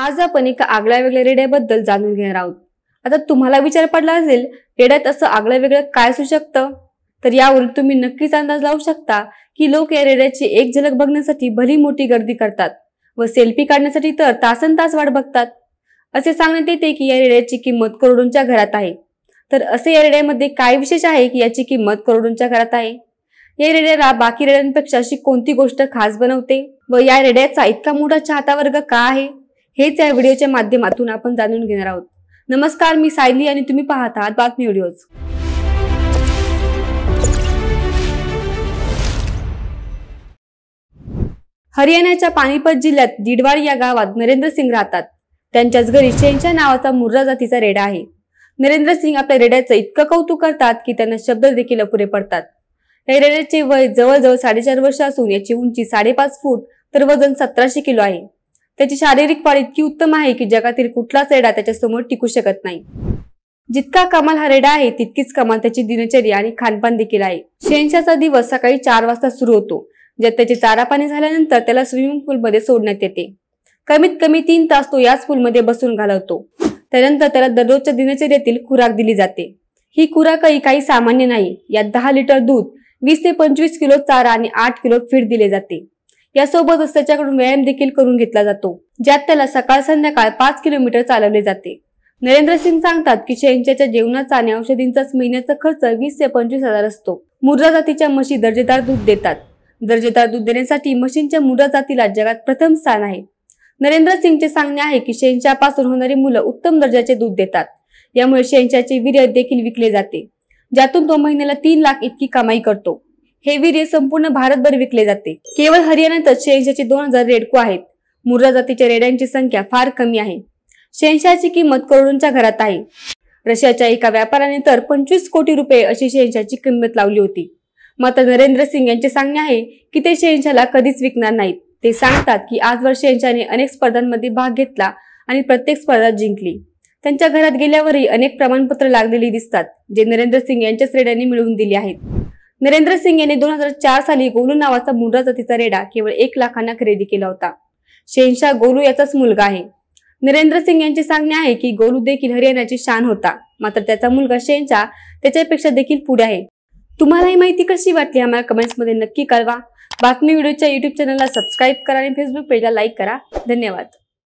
आज आपण एका आगळ्या वेगळ्या रेड्याबद्दल जाणून घेणार आहोत आता तुम्हाला विचार पडला असेल रेड्यात असं आगळं वेगळं काय असू शकतं तर यावरून तुम्ही नक्कीच अंदाज लावू शकता की लोक या रेड्याची एक झलक बघण्यासाठी भली मोठी गर्दी करतात व सेल्फी काढण्यासाठी तर तासन तास वाट बघतात असे सांगण्यात येते की या रेड्याची किंमत करोडोंच्या घरात आहे तर असे या रेड्यामध्ये काय विशेष आहे की याची किंमत करोडोंच्या घरात आहे या रेड्याला बाकी रेड्यांपेक्षा अशी कोणती गोष्ट खास बनवते व या रेड्याचा इतका मोठा चाहता वर्ग का आहे हेच या व्हिडिओच्या माध्यमातून आपण जाणून घेणार आहोत नमस्कार मी सायली आणि तुम्ही पाहत आहात बातमी व्हिडिओज हरियाणाच्या पानिपत जिल्ह्यात दिडवाड या गावात नरेंद्र सिंग राहतात त्यांच्याच घरी शेंच्या नावाचा मुर्रा जातीचा रेडा आहे नरेंद्र सिंग आपल्या रेड्याचं इतकं कौतुक करतात की त्यांना शब्द देखील अपुरे पडतात या रेड्याचे वय जवळजवळ साडेचार वर्ष असून याची उंची साडेपाच फूट तर वजन सतराशे किलो आहे त्याची शारीरिक वाढ इतकी उत्तम आहे की जगातील कुठलाच रेडा त्याच्यासमोर टिकू शकत नाही जितका कमाल हा रेडा आहे तितकीच कमाल त्याची दिनचर्या आणि खानपान देखील आहे शेनशाचा दिवस सकाळी चार वाजता सुरू होतो ज्यात त्याचे चारा पाणी झाल्यानंतर त्याला स्विमिंग पूलमध्ये सोडण्यात येते कमीत कमी तीन तास तो याच पूलमध्ये बसून घालवतो त्यानंतर त्याला दररोजच्या दिनचर्यातील खुराक दिली जाते ही खुराकही काही सामान्य नाही यात दहा लिटर दूध वीस ते पंचवीस किलो चारा आणि आठ किलो फीड दिले जाते यासोबतच त्याच्याकडून व्यायाम देखील करून घेतला जातो ज्यात त्याला सकाळ संध्याकाळ पाच किलोमीटर चालवले जाते नरेंद्र सिंग सांगतात की शेंच्याच्या जेवणाचा आणि औषधींचाच महिन्याचा खर्च वीस ते पंचवीस हजार असतो मुर्रा जातीच्या म्हशी दर्जेदार दूध देतात दर्जेदार दूध देण्यासाठी म्हशींच्या मुर्रा जातीला जगात प्रथम स्थान आहे नरेंद्र सिंगचे सांगणे आहे की शेंच्यापासून होणारी मुलं उत्तम दर्जाचे दूध देतात यामुळे शेंच्याचे वीर्य देखील विकले जाते ज्यातून तो महिन्याला तीन लाख इतकी कमाई करतो हे वीर्य संपूर्ण भारतभर विकले जाते केवळ हरियाणातच शेंशाचे दोन हजार रेडको आहेत मुर्रा जातीच्या रेड्यांची संख्या फार कमी आहे शेंशाची किंमत करोडोंच्या घरात आहे रशियाच्या एका व्यापाराने तर पंचवीस कोटी रुपये अशी शेंशाची किंमत लावली होती मात्र नरेंद्र सिंग यांचे सांगणे आहे की ते शेंशाला कधीच विकणार नाहीत ते सांगतात की आजवर शेंशाने अनेक स्पर्धांमध्ये भाग घेतला आणि प्रत्येक स्पर्धा जिंकली त्यांच्या घरात गेल्यावरही अनेक प्रमाणपत्र लागलेली दिसतात जे नरेंद्र सिंग यांच्या रेड्यांनी मिळवून दिली आहेत नरेंद्र सिंग यांनी दोन हजार चार साली गोलू नावाचा मुंड्रा जातीचा रेडा केवळ एक लाखांना खरेदी केला होता शेनशाह गोलू याचाच मुलगा आहे नरेंद्र सिंग यांचे सांगणे आहे की गोलू देखील हरियाणाची शान होता मात्र त्याचा मुलगा शेनशाह त्याच्यापेक्षा देखील पुढे आहे तुम्हाला ही माहिती कशी वाटली आम्हाला कमेंट्समध्ये नक्की कळवा बातमी व्हिडिओच्या युट्यूब चॅनलला सबस्क्राईब करा आणि फेसबुक पेजला लाईक करा धन्यवाद